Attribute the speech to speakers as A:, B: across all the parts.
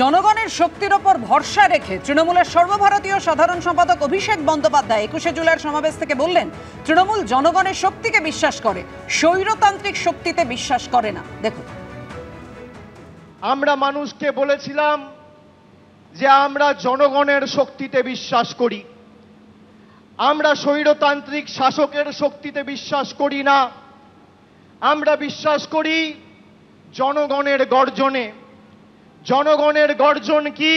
A: জনগণের শক্তির ওপর ভরসা রেখে তৃণমূলের সর্বভারতীয় সাধারণ সম্পাদক অভিষেক বন্দ্যোপাধ্যায় একুশে জুলাইয়ের সমাবেশ থেকে বললেন তৃণমূল জনগণের শক্তিকে বিশ্বাস করে স্বৈরতান্ত্রিক শক্তিতে বিশ্বাস করে না দেখুন আমরা মানুষকে
B: বলেছিলাম যে আমরা জনগণের শক্তিতে বিশ্বাস করি আমরা স্বৈরতান্ত্রিক শাসকের শক্তিতে বিশ্বাস করি না আমরা বিশ্বাস করি জনগণের গর্জনে জনগণের গর্জন কি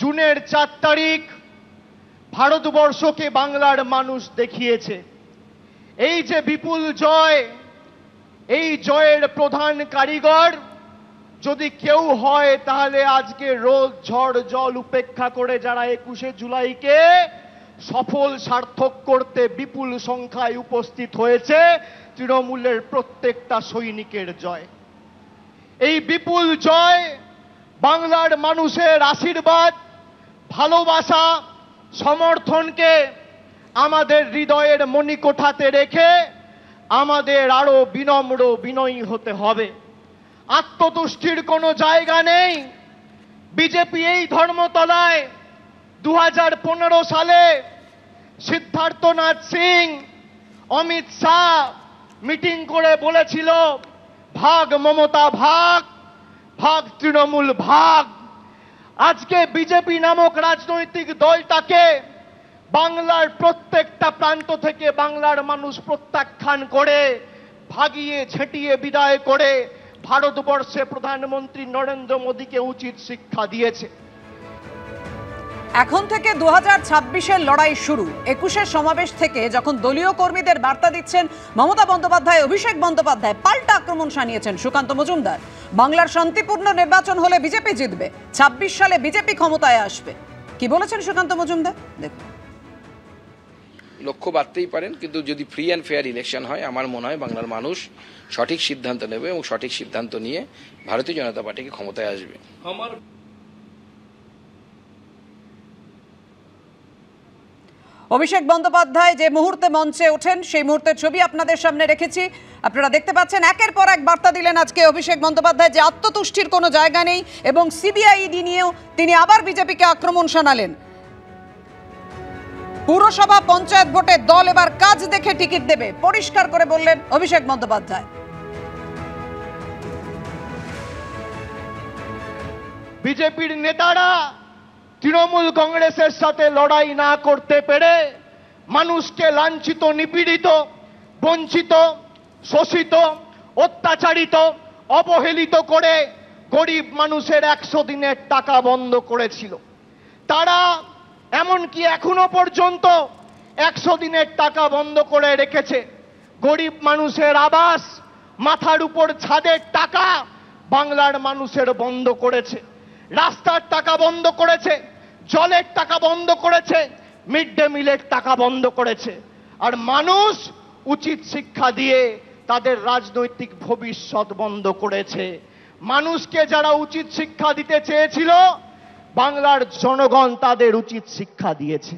B: জুনের চার তারিখ ভারতবর্ষকে বাংলার মানুষ দেখিয়েছে এই যে বিপুল জয় এই জয়ের প্রধান কারিগর যদি কেউ হয় তাহলে আজকে রোদ ঝড় জল উপেক্ষা করে যারা একুশে জুলাইকে সফল সার্থক করতে বিপুল সংখ্যায় উপস্থিত হয়েছে তৃণমূলের প্রত্যেকটা সৈনিকের জয় এই বিপুল জয় বাংলার মানুষের আশীর্বাদ ভালোবাসা সমর্থনকে আমাদের হৃদয়ের মণিকোঠাতে রেখে আমাদের আরও বিনম্র বিনয়ী হতে হবে আত্মতুষ্টির কোনো জায়গা নেই বিজেপি এই ধর্মতলায় দু সালে সিদ্ধার্থনাথ সিং অমিত শাহ মিটিং করে বলেছিল ভাগ মমতা ভাগ ভাগ তৃণমূল ভাগ আজকে বিজেপি নামক রাজনৈতিক দলটাকে বাংলার প্রত্যেকটা প্রান্ত থেকে বাংলার মানুষ প্রত্যাখ্যান করে ভাগিয়ে ছেটিয়ে বিদায় করে ভারতবর্ষে প্রধানমন্ত্রী নরেন্দ্র
A: মোদীকে উচিত শিক্ষা দিয়েছে এখন থেকে দু হাজার লড়াই শুরু একুশের সমাবেশ থেকে যখন দলীয় কর্মীদের বার্তা দিচ্ছেন মমতা বন্দ্যোপাধ্যায় অভিষেক বন্দ্যোপাধ্যায় পাল্টা আক্রমণ সানিয়েছেন সুকান্ত মজুমদার বাংলার শান্তিপূর্ণ নির্বাচন হলে বিজেপি জিতবে ২৬ সালে বিজেপি ক্ষমতায় আসবে কি বলেছেন সুকান্ত মজুমদার দেখুন
B: লক্ষ্য বাড়তেই পারেন কিন্তু যদি ফ্রি অ্যান্ড ফেয়ার ইলেকশন হয় আমার মনে হয় বাংলার মানুষ সঠিক সিদ্ধান্ত নেবে এবং সঠিক সিদ্ধান্ত নিয়ে ভারতীয় জনতা পার্টিকে ক্ষমতায় আসবে আমার
A: অভিষেক বন্দ্যোপাধ্যায় যে মুহূর্তে মঞ্চে ওঠেন সেই মুহূর্তের ছবি আপনাদের সামনে রেখেছি আপনারা দেখতে পাচ্ছেন একের পর এক বার্তা দিলেন আজকে অভিষেক বন্দ্যোপাধ্যায় যে আত্মতুষ্টির কোনো জায়গা নেই এবং সিবিআইডি নিয়েও তিনি আবার বিজেপিকে আক্রমণ শানালেন পুরসভা পঞ্চায়েত ভোটে দল এবার কাজ দেখে টিকিট দেবে পরিষ্কার করে বললেন অভিষেক বন্দ্যোপাধ্যায়
B: বিজেপির নেতারা তৃণমূল কংগ্রেসের সাথে লড়াই না করতে পেরে মানুষকে লাঞ্ছিত নিপীড়িত বঞ্চিত শোষিত অত্যাচারিত অবহেলিত করে গরিব মানুষের একশো দিনের টাকা বন্ধ করেছিল তারা এমনকি এখনো পর্যন্ত একশো দিনের টাকা বন্ধ করে রেখেছে গরিব মানুষের আবাস মাথার উপর ছাদের টাকা বাংলার মানুষের বন্ধ করেছে রাস্তার টাকা বন্ধ করেছে জলের টাকা বন্ধ করেছে মিড ডে মিলের টাকা বন্ধ করেছে আর মানুষ উচিত শিক্ষা দিয়ে তাদের রাজনৈতিক ভবিষ্যৎ বন্ধ করেছে মানুষকে যারা উচিত শিক্ষা দিতে চেয়েছিল বাংলার জনগণ তাদের উচিত শিক্ষা দিয়েছে